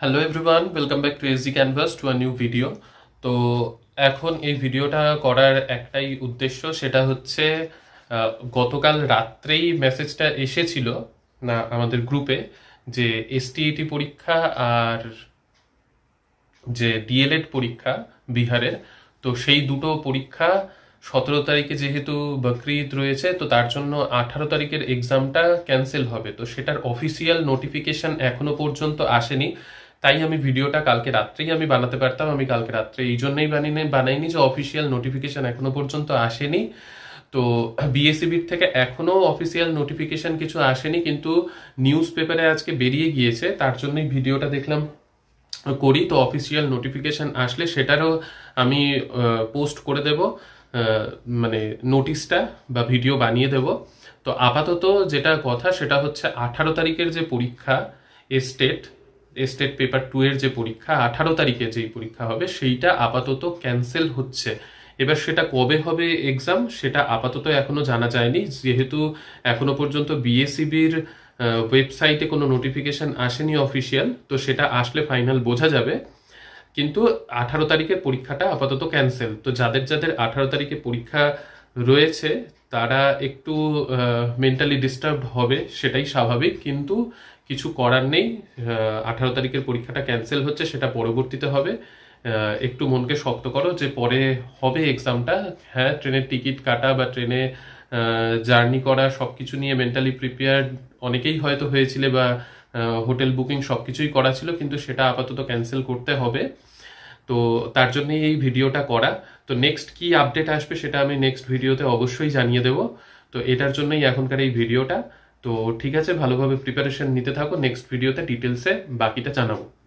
hello everyone welcome back to AG Canvas to a new video তো এখন এই ভিডিওটা করার একটাই উদ্দেশ্য সেটা হচ্ছে গতকাল রাত্রেই মেসেজটা এসেছিল না আমাদের গ্রুপে যে এসটিইটি e পরীক্ষা আর যে ডিএলএড পরীক্ষা বিহারের তো সেই দুটো পরীক্ষা সতেরো তারিখে যেহেতু বকরিদ রয়েছে তো তার জন্য আঠারো তারিখের এক্সামটা ক্যান্সেল হবে তো সেটার অফিসিয়াল নোটিফিকেশন এখনো পর্যন্ত আসেনি তাই আমি ভিডিওটা কালকে রাত্রেই আমি বানাতে পারতাম আমি কালকে রাত্রে এই জন্যই বানিয়ে বানাইনি যে অফিসিয়াল নোটিফিকেশান এখনো পর্যন্ত আসেনি তো বিএসিবির e থেকে এখনও অফিসিয়াল নোটিফিকেশান কিছু আসেনি কিন্তু নিউজ পেপারে আজকে বেরিয়ে গিয়েছে তার জন্যই ভিডিওটা দেখলাম করি তো অফিসিয়াল নোটিফিকেশান আসলে সেটারও আমি পোস্ট করে দেব মানে নোটিশটা বা ভিডিও বানিয়ে দেব তো আপাতত যেটা কথা সেটা হচ্ছে আঠারো তারিখের যে পরীক্ষা এস্টেট স্টেট পেপার টু এর যে পরীক্ষা আঠারো তারিখে যেই পরীক্ষা হবে সেইটা আপাতত ক্যান্সেল হচ্ছে এবার সেটা কবে হবে এক্সাম সেটা আপাতত এখনো জানা যায়নি যেহেতু এখনো পর্যন্ত বিএসিবির ওয়েবসাইটে কোনো নোটিফিকেশান আসেনি অফিসিয়াল তো সেটা আসলে ফাইনাল বোঝা যাবে কিন্তু আঠারো তারিখের পরীক্ষাটা আপাতত ক্যান্সেল তো যাদের যাদের আঠারো তারিখে পরীক্ষা রয়েছে তারা একটু মেন্টালি ডিস্টার্ব হবে সেটাই স্বাভাবিক কিন্তু কিছু করার নেই আঠারো তারিখের পরীক্ষাটা ক্যান্সেল হচ্ছে সেটা পরবর্তীতে হবে একটু মনকে শক্ত করো যে পরে হবে এক্সামটা হ্যাঁ ট্রেনের টিকিট কাটা বা ট্রেনে জার্নি করা সব কিছু নিয়ে মেন্টালি প্রিপেয়ার অনেকেই হয়তো হয়েছিল বা হোটেল বুকিং সব কিছুই করা ছিল কিন্তু সেটা আপাতত ক্যান্সেল করতে হবে তো তার জন্য এই ভিডিওটা করা তো নেক্সট কি আপডেট আসবে সেটা আমি নেক্সট ভিডিওতে অবশ্যই জানিয়ে দেব তো এটার জন্যই এখনকার এই ভিডিওটা তো ঠিক আছে ভালোভাবে প্রিপারেশন নিতে থাকো নেক্সট ভিডিওতে ডিটেলসে বাকিটা জানাবো